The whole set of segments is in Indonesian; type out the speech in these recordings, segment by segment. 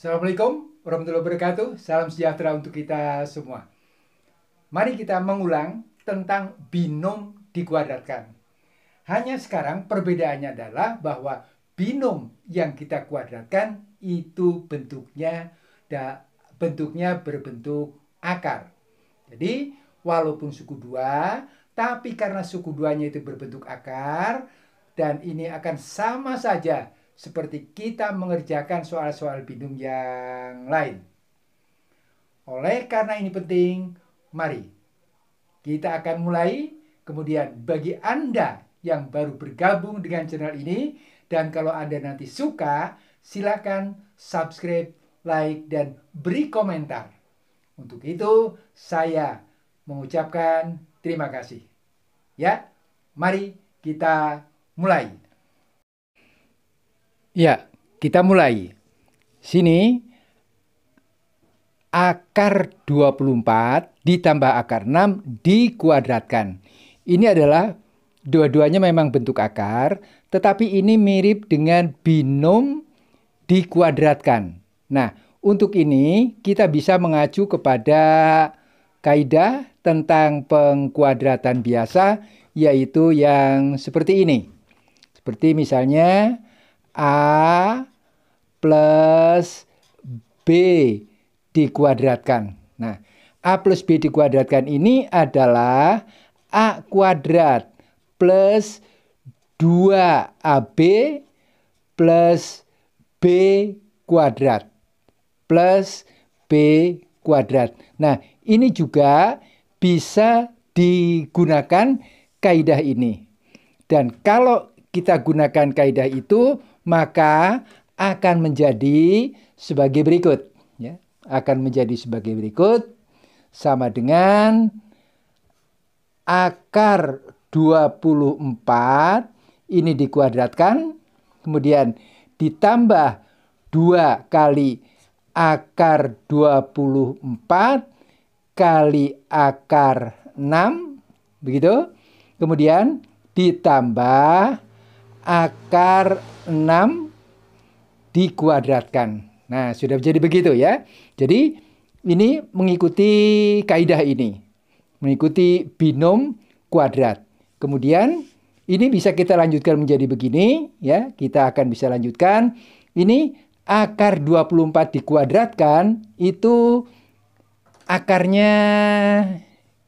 Assalamualaikum warahmatullahi wabarakatuh. Salam sejahtera untuk kita semua. Mari kita mengulang tentang binom dikuadratkan. Hanya sekarang perbedaannya adalah bahwa binom yang kita kuadratkan itu bentuknya da, bentuknya berbentuk akar. Jadi walaupun suku dua, tapi karena suku duanya itu berbentuk akar dan ini akan sama saja seperti kita mengerjakan soal-soal bidung yang lain. Oleh karena ini penting, mari kita akan mulai. Kemudian bagi Anda yang baru bergabung dengan channel ini dan kalau Anda nanti suka, silakan subscribe, like dan beri komentar. Untuk itu, saya mengucapkan terima kasih. Ya, mari kita mulai. Ya, kita mulai. Sini akar 24 ditambah akar 6 dikuadratkan. Ini adalah dua-duanya memang bentuk akar, tetapi ini mirip dengan binom dikuadratkan. Nah, untuk ini kita bisa mengacu kepada kaidah tentang pengkuadratan biasa yaitu yang seperti ini. Seperti misalnya A plus B dikuadratkan. Nah, A plus B dikuadratkan ini adalah A kuadrat plus 2AB plus B kuadrat plus B kuadrat. Nah, ini juga bisa digunakan kaidah ini. Dan kalau kita gunakan kaidah itu, maka akan menjadi sebagai berikut. Ya, akan menjadi sebagai berikut, sama dengan akar 24 ini dikuadratkan, kemudian ditambah 2 kali akar 24 kali akar 6, begitu. Kemudian ditambah akar 6 dikuadratkan. Nah, sudah jadi begitu ya. Jadi, ini mengikuti kaidah ini. Mengikuti binom kuadrat. Kemudian, ini bisa kita lanjutkan menjadi begini. ya Kita akan bisa lanjutkan. Ini akar 24 dikuadratkan, itu akarnya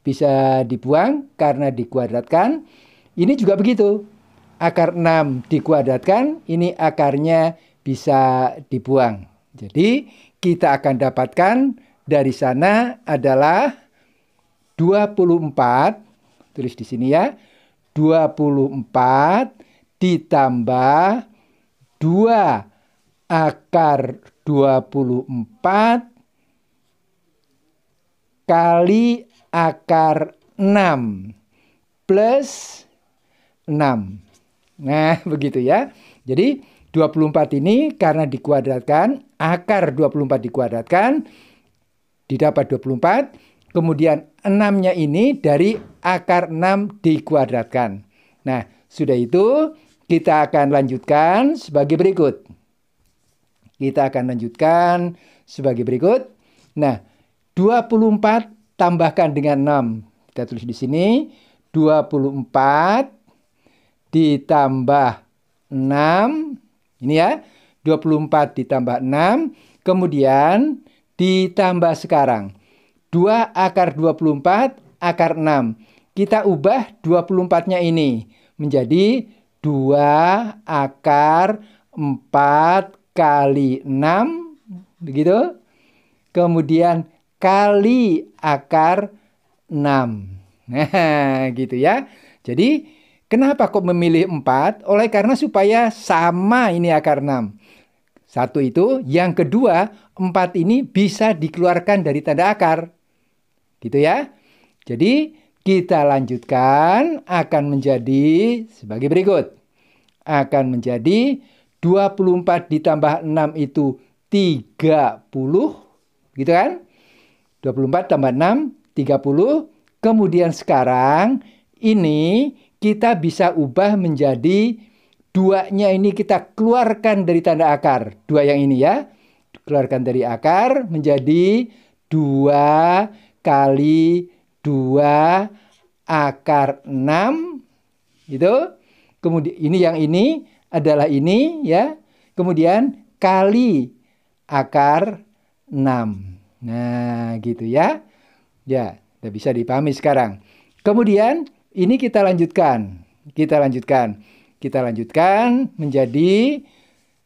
bisa dibuang karena dikuadratkan. Ini juga begitu akar 6 dikuadratkan, ini akarnya bisa dibuang. Jadi kita akan dapatkan dari sana adalah 24, tulis di sini ya, 24 ditambah 2 akar 24 kali akar 6 plus 6. Nah, begitu ya. Jadi 24 ini karena dikuadratkan, akar 24 dikuadratkan, didapat 24. Kemudian 6-nya ini dari akar 6 dikuadratkan. Nah, sudah itu kita akan lanjutkan sebagai berikut. Kita akan lanjutkan sebagai berikut. Nah, 24 tambahkan dengan 6. Kita tulis di sini. 24 ditambah 6. Ini ya, 24 ditambah 6. Kemudian ditambah sekarang. 2 akar 24, akar 6. Kita ubah 24-nya ini menjadi 2 akar 4 kali 6. Begitu. Kemudian kali akar 6. Nah, gitu ya. Jadi Kenapa kok memilih empat? Oleh karena supaya sama ini akar enam. Satu itu. Yang kedua, empat ini bisa dikeluarkan dari tanda akar. Gitu ya. Jadi kita lanjutkan akan menjadi sebagai berikut. Akan menjadi 24 ditambah 6 itu 30. Gitu kan? 24 tambah 6, 30. Kemudian sekarang ini kita bisa ubah menjadi duanya ini kita keluarkan dari tanda akar. Dua yang ini ya. Keluarkan dari akar menjadi dua kali dua akar enam gitu. Kemudian ini yang ini adalah ini ya. Kemudian kali akar enam Nah, gitu ya. Ya, udah bisa dipahami sekarang. Kemudian ini kita lanjutkan, kita lanjutkan, kita lanjutkan menjadi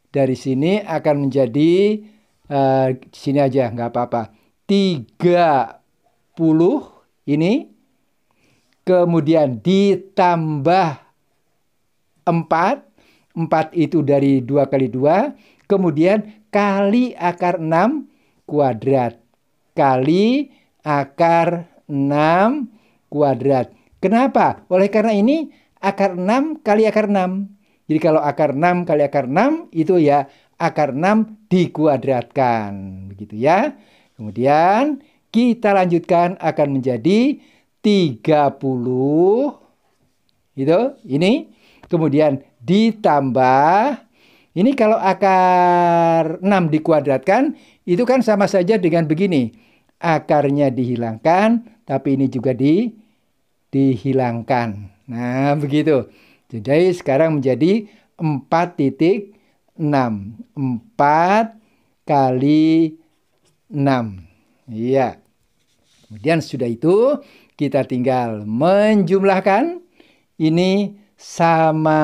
dari sini akan menjadi uh, sini aja nggak apa-apa. 30 ini kemudian ditambah 4 4 itu dari 2 kali 2 kemudian kali akar 6 kuadrat kali akar 6 kuadrat Kenapa? Oleh karena ini akar 6 kali akar 6. Jadi kalau akar 6 kali akar 6 itu ya akar 6 dikuadratkan. Begitu ya. Kemudian kita lanjutkan akan menjadi 30 gitu ini kemudian ditambah ini kalau akar 6 dikuadratkan itu kan sama saja dengan begini akarnya dihilangkan tapi ini juga di dihilangkan. Nah, begitu. Jadi sekarang menjadi 4.6. 4 kali 6. Iya. Kemudian sudah itu kita tinggal menjumlahkan ini sama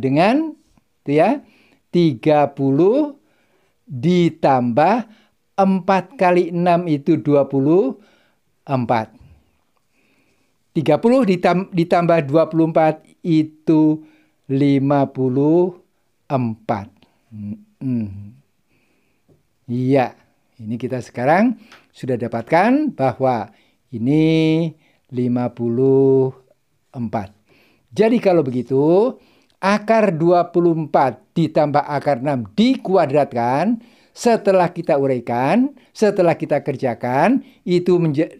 dengan itu ya 30 ditambah 4 kali 6 itu 24. 30 ditambah 24 itu 54. Hmm. Iya, ini kita sekarang sudah dapatkan bahwa ini 54. Jadi kalau begitu, akar 24 ditambah akar 6 dikuadratkan, setelah kita uraikan, setelah kita kerjakan, itu menjadi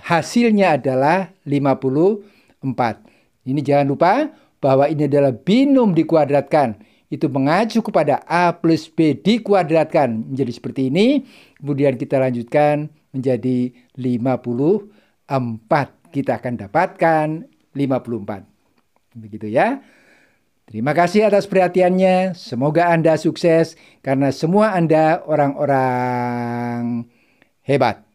hasilnya adalah 54. Ini jangan lupa bahwa ini adalah binom dikuadratkan. Itu mengacu kepada A plus B dikuadratkan menjadi seperti ini. Kemudian kita lanjutkan menjadi 54. Kita akan dapatkan 54. Begitu ya. Terima kasih atas perhatiannya. Semoga Anda sukses karena semua Anda orang-orang hebat.